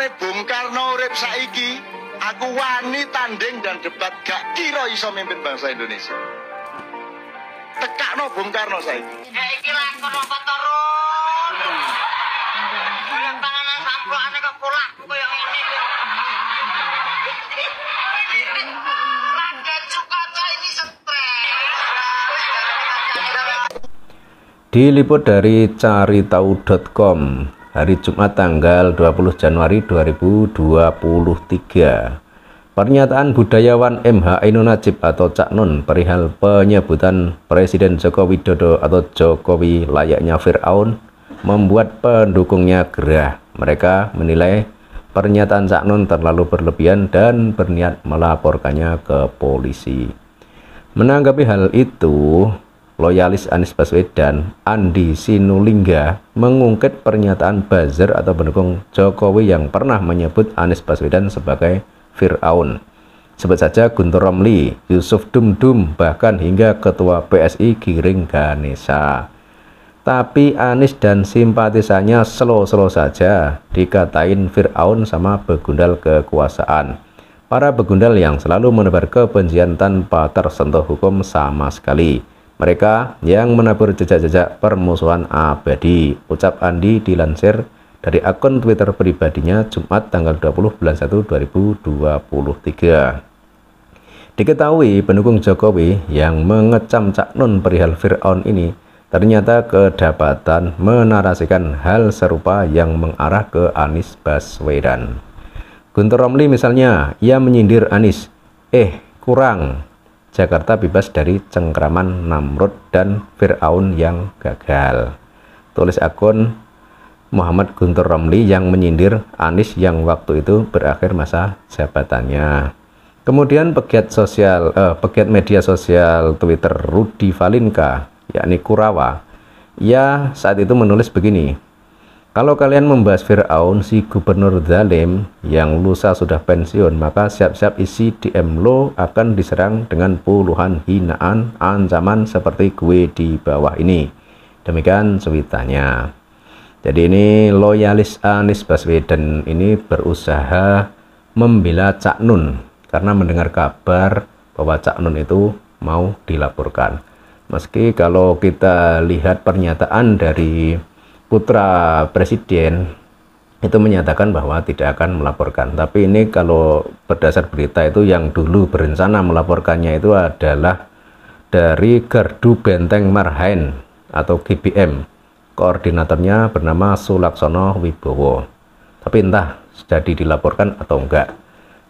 mulane Bung Karno urip saiki aku wani tanding dan debat gak kira iso mimpin bangsa Indonesia. Tekakno Bung Karno saiki. Ya iki lakon apa to, Rul? Kula panganan kok kulak koyo ngene Diliput dari caritau.com hari Jumat tanggal 20 Januari 2023. Pernyataan budayawan MH Ainun Najib atau Cak Nun perihal penyebutan Presiden Joko Widodo atau Jokowi layaknya Fir'aun membuat pendukungnya gerah. Mereka menilai pernyataan Cak Nun terlalu berlebihan dan berniat melaporkannya ke polisi. Menanggapi hal itu, loyalis Anies Baswedan, Andi Sinulinga mengungkit pernyataan buzzer atau pendukung Jokowi yang pernah menyebut Anies Baswedan sebagai Fir'aun. Sebut saja Guntur Romli, Yusuf Dumdum, bahkan hingga Ketua PSI Giring Ganesa. Tapi Anies dan simpatisannya slow-slow saja dikatain Fir'aun sama begundal kekuasaan. Para begundal yang selalu menebar kebencian tanpa tersentuh hukum sama sekali mereka yang menabur jejak-jejak permusuhan abadi. Ucap Andi dilansir dari akun Twitter pribadinya Jumat tanggal 20 bulan 1 2023. Diketahui pendukung Jokowi yang mengecam Cak Nun perihal Fir'aun ini ternyata kedapatan menarasikan hal serupa yang mengarah ke Anies Baswedan. Guntur Romli misalnya, ia menyindir Anies, eh kurang, Jakarta bebas dari cengkraman Namrud dan Fir'aun yang gagal. Tulis akun Muhammad Guntur Romli yang menyindir Anies yang waktu itu berakhir masa jabatannya. Kemudian pegiat sosial, eh, pegiat media sosial Twitter Rudi Valinka, yakni Kurawa, ia saat itu menulis begini, kalau kalian membahas Fir'aun, si gubernur zalim yang lusa sudah pensiun, maka siap-siap isi DM lo akan diserang dengan puluhan hinaan, ancaman seperti gue di bawah ini. Demikian ceritanya. Jadi ini loyalis Anies Baswedan ini berusaha membela Cak Nun karena mendengar kabar bahwa Cak Nun itu mau dilaporkan. Meski kalau kita lihat pernyataan dari putra presiden itu menyatakan bahwa tidak akan melaporkan. Tapi ini kalau berdasar berita itu yang dulu berencana melaporkannya itu adalah dari Gardu Benteng Marhain atau GBM. Koordinatornya bernama Sulaksono Wibowo. Tapi entah jadi dilaporkan atau enggak.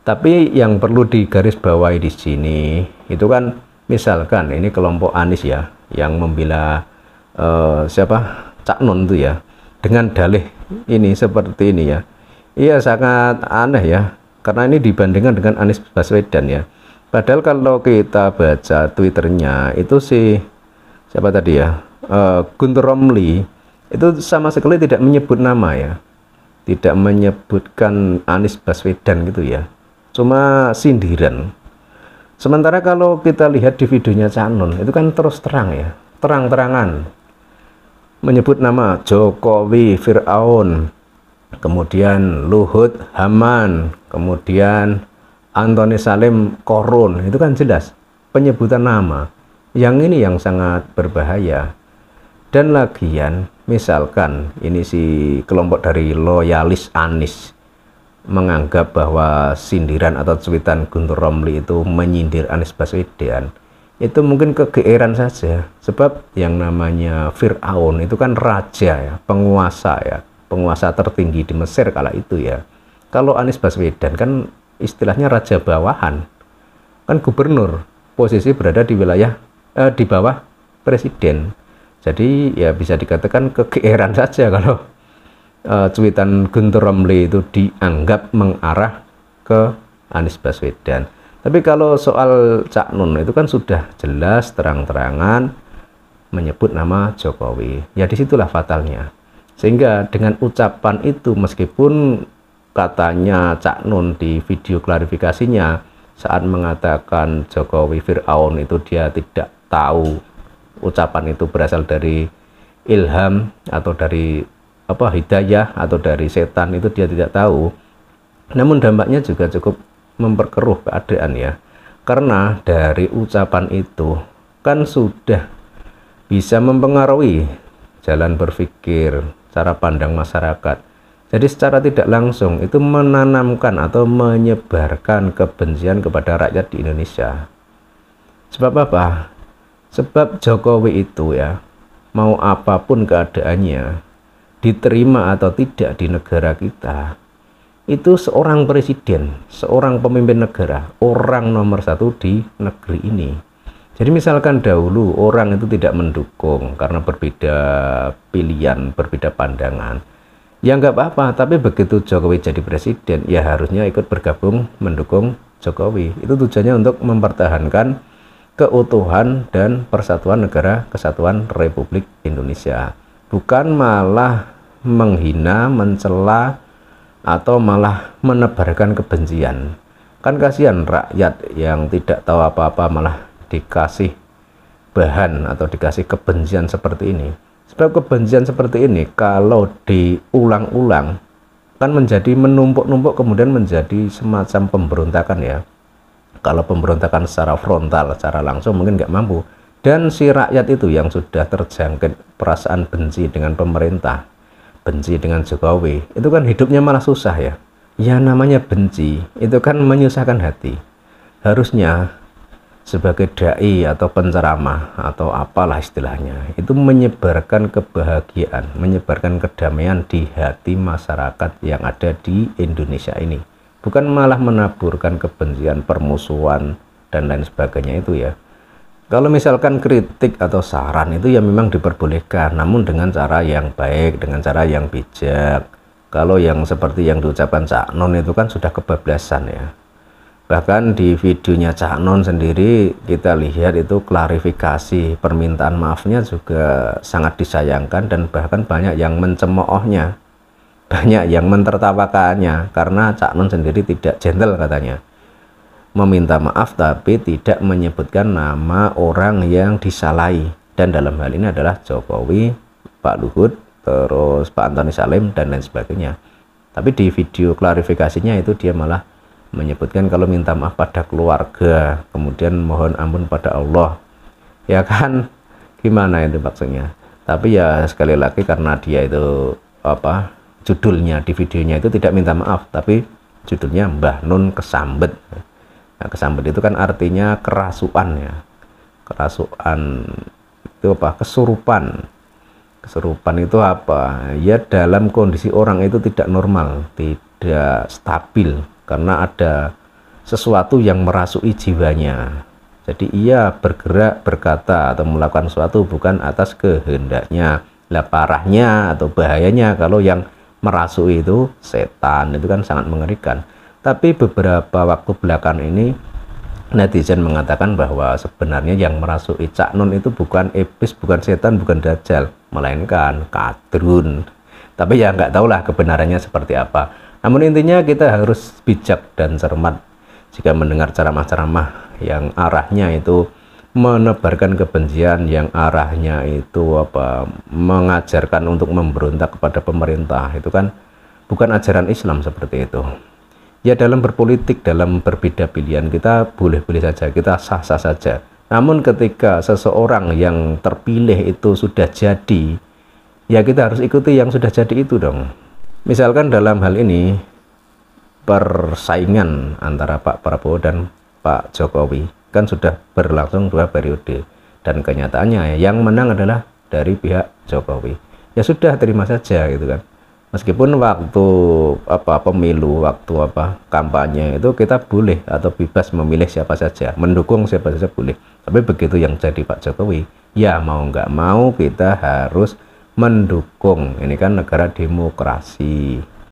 Tapi yang perlu digarisbawahi di sini itu kan misalkan ini kelompok Anis ya yang membela uh, siapa Cak Nun itu ya dengan dalih ini seperti ini ya iya sangat aneh ya karena ini dibandingkan dengan Anies Baswedan ya padahal kalau kita baca twitternya itu si siapa tadi ya uh, Guntur Romli itu sama sekali tidak menyebut nama ya tidak menyebutkan Anies Baswedan gitu ya cuma sindiran sementara kalau kita lihat di videonya Canon itu kan terus terang ya terang-terangan menyebut nama Jokowi, Fir'aun, kemudian Luhut, Haman, kemudian Antoni Salim, Korun, itu kan jelas penyebutan nama. Yang ini yang sangat berbahaya. Dan lagian, misalkan ini si kelompok dari loyalis Anis menganggap bahwa sindiran atau cuitan Guntur Romli itu menyindir Anies Baswedan itu mungkin kegeeran saja sebab yang namanya Fir'aun itu kan raja ya penguasa ya penguasa tertinggi di Mesir kala itu ya kalau Anies Baswedan kan istilahnya raja bawahan kan gubernur posisi berada di wilayah eh, di bawah presiden jadi ya bisa dikatakan kegeeran saja kalau eh, cuitan Guntur Romli itu dianggap mengarah ke Anies Baswedan tapi kalau soal Cak Nun itu kan sudah jelas terang-terangan menyebut nama Jokowi. Ya disitulah fatalnya. Sehingga dengan ucapan itu meskipun katanya Cak Nun di video klarifikasinya saat mengatakan Jokowi Fir'aun itu dia tidak tahu ucapan itu berasal dari ilham atau dari apa hidayah atau dari setan itu dia tidak tahu. Namun dampaknya juga cukup memperkeruh keadaan ya karena dari ucapan itu kan sudah bisa mempengaruhi jalan berpikir cara pandang masyarakat jadi secara tidak langsung itu menanamkan atau menyebarkan kebencian kepada rakyat di Indonesia. Sebab apa? Sebab Jokowi itu ya, mau apapun keadaannya, diterima atau tidak di negara kita, itu seorang presiden, seorang pemimpin negara, orang nomor satu di negeri ini. Jadi misalkan dahulu orang itu tidak mendukung karena berbeda pilihan, berbeda pandangan. Ya nggak apa-apa, tapi begitu Jokowi jadi presiden, ya harusnya ikut bergabung mendukung Jokowi. Itu tujuannya untuk mempertahankan keutuhan dan persatuan negara kesatuan Republik Indonesia. Bukan malah menghina, mencela, atau malah menebarkan kebencian. Kan kasihan rakyat yang tidak tahu apa-apa malah dikasih bahan atau dikasih kebencian seperti ini. Sebab kebencian seperti ini kalau diulang-ulang kan menjadi menumpuk-numpuk kemudian menjadi semacam pemberontakan ya. Kalau pemberontakan secara frontal, secara langsung mungkin nggak mampu. Dan si rakyat itu yang sudah terjangkit perasaan benci dengan pemerintah benci dengan Jokowi itu kan hidupnya malah susah ya ya namanya benci itu kan menyusahkan hati harusnya sebagai dai atau penceramah atau apalah istilahnya itu menyebarkan kebahagiaan menyebarkan kedamaian di hati masyarakat yang ada di Indonesia ini bukan malah menaburkan kebencian permusuhan dan lain sebagainya itu ya kalau misalkan kritik atau saran itu ya memang diperbolehkan, namun dengan cara yang baik, dengan cara yang bijak. Kalau yang seperti yang diucapkan Cak Non itu kan sudah kebablasan ya. Bahkan di videonya Cak Non sendiri kita lihat itu klarifikasi permintaan maafnya juga sangat disayangkan dan bahkan banyak yang mencemoohnya. Banyak yang mentertawakannya karena Cak Non sendiri tidak gentle katanya meminta maaf tapi tidak menyebutkan nama orang yang disalahi dan dalam hal ini adalah Jokowi, Pak Luhut, terus Pak Antoni Salim dan lain sebagainya. Tapi di video klarifikasinya itu dia malah menyebutkan kalau minta maaf pada keluarga, kemudian mohon ampun pada Allah. Ya kan gimana itu maksudnya? Tapi ya sekali lagi karena dia itu apa judulnya di videonya itu tidak minta maaf tapi judulnya Mbah Nun kesambet Nah, kesambet itu kan artinya kerasuan ya. kerasuan itu apa? Kesurupan. Kesurupan itu apa? Ya dalam kondisi orang itu tidak normal, tidak stabil karena ada sesuatu yang merasuki jiwanya. Jadi ia bergerak, berkata atau melakukan sesuatu bukan atas kehendaknya. Lah parahnya atau bahayanya kalau yang merasuki itu setan itu kan sangat mengerikan tapi beberapa waktu belakangan ini netizen mengatakan bahwa sebenarnya yang merasuki Cak Nun itu bukan iblis, bukan setan, bukan dajjal, melainkan kadrun. Tapi ya nggak tahulah kebenarannya seperti apa. Namun intinya kita harus bijak dan cermat jika mendengar ceramah-ceramah yang arahnya itu menebarkan kebencian yang arahnya itu apa mengajarkan untuk memberontak kepada pemerintah itu kan bukan ajaran Islam seperti itu ya dalam berpolitik, dalam berbeda pilihan kita boleh-boleh saja, kita sah-sah saja. Namun ketika seseorang yang terpilih itu sudah jadi, ya kita harus ikuti yang sudah jadi itu dong. Misalkan dalam hal ini persaingan antara Pak Prabowo dan Pak Jokowi kan sudah berlangsung dua periode dan kenyataannya yang menang adalah dari pihak Jokowi. Ya sudah terima saja gitu kan meskipun waktu apa pemilu waktu apa kampanye itu kita boleh atau bebas memilih siapa saja mendukung siapa saja boleh tapi begitu yang jadi Pak Jokowi ya mau nggak mau kita harus mendukung ini kan negara demokrasi